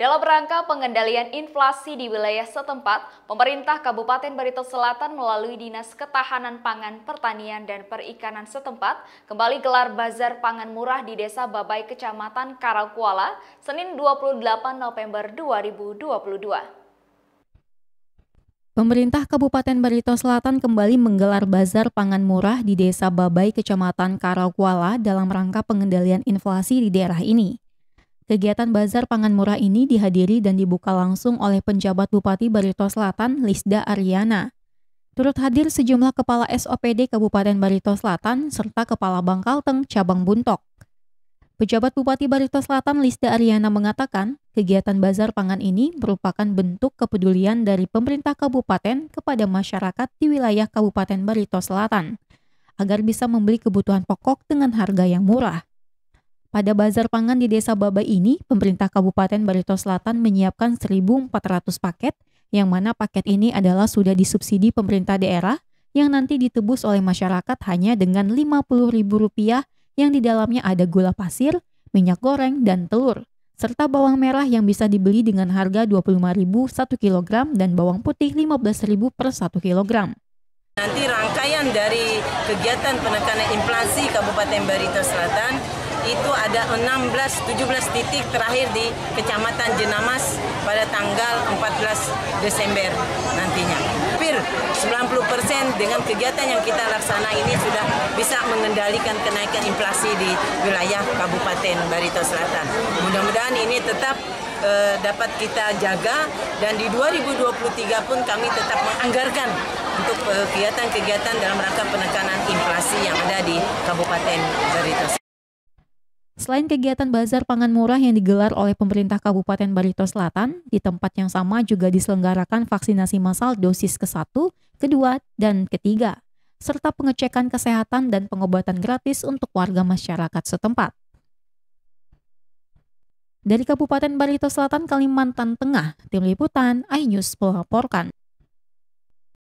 Dalam rangka pengendalian inflasi di wilayah setempat, pemerintah Kabupaten Barito Selatan melalui Dinas Ketahanan Pangan, Pertanian, dan Perikanan setempat kembali gelar bazar pangan murah di Desa Babai, Kecamatan Karakuala, Senin 28 November 2022. Pemerintah Kabupaten Barito Selatan kembali menggelar bazar pangan murah di Desa Babai, Kecamatan Karakuala dalam rangka pengendalian inflasi di daerah ini. Kegiatan bazar pangan murah ini dihadiri dan dibuka langsung oleh penjabat Bupati Barito Selatan, Lisda Ariana. Turut hadir sejumlah kepala SOPD Kabupaten Barito Selatan serta kepala Bank Kalteng Cabang Buntok. Pejabat Bupati Barito Selatan Lista Ariana mengatakan, kegiatan bazar pangan ini merupakan bentuk kepedulian dari pemerintah kabupaten kepada masyarakat di wilayah Kabupaten Barito Selatan agar bisa membeli kebutuhan pokok dengan harga yang murah. Pada bazar pangan di Desa Babai ini, pemerintah Kabupaten Barito Selatan menyiapkan 1.400 paket, yang mana paket ini adalah sudah disubsidi pemerintah daerah yang nanti ditebus oleh masyarakat hanya dengan Rp50.000 yang di dalamnya ada gula pasir, minyak goreng, dan telur, serta bawang merah yang bisa dibeli dengan harga Rp25.000 1 kg dan bawang putih Rp15.000 per 1 kg. Nanti rangkaian dari kegiatan penekanan inflasi Kabupaten Barito Selatan itu ada 16 17 titik terakhir di Kecamatan Jenamas pada tanggal 14 Desember nantinya. Hampir 90% dengan kegiatan yang kita laksana ini sudah bisa mengendalikan kenaikan inflasi di wilayah Kabupaten Barito Selatan. Mudah-mudahan ini tetap eh, dapat kita jaga dan di 2023 pun kami tetap menganggarkan untuk eh, kegiatan-kegiatan dalam rangka penekanan inflasi yang ada di Kabupaten Barito. Selain kegiatan bazar pangan murah yang digelar oleh pemerintah Kabupaten Barito Selatan, di tempat yang sama juga diselenggarakan vaksinasi massal dosis ke-1, ke-2, dan ke-3, serta pengecekan kesehatan dan pengobatan gratis untuk warga masyarakat setempat. Dari Kabupaten Barito Selatan, Kalimantan Tengah, Tim Liputan, iNews melaporkan.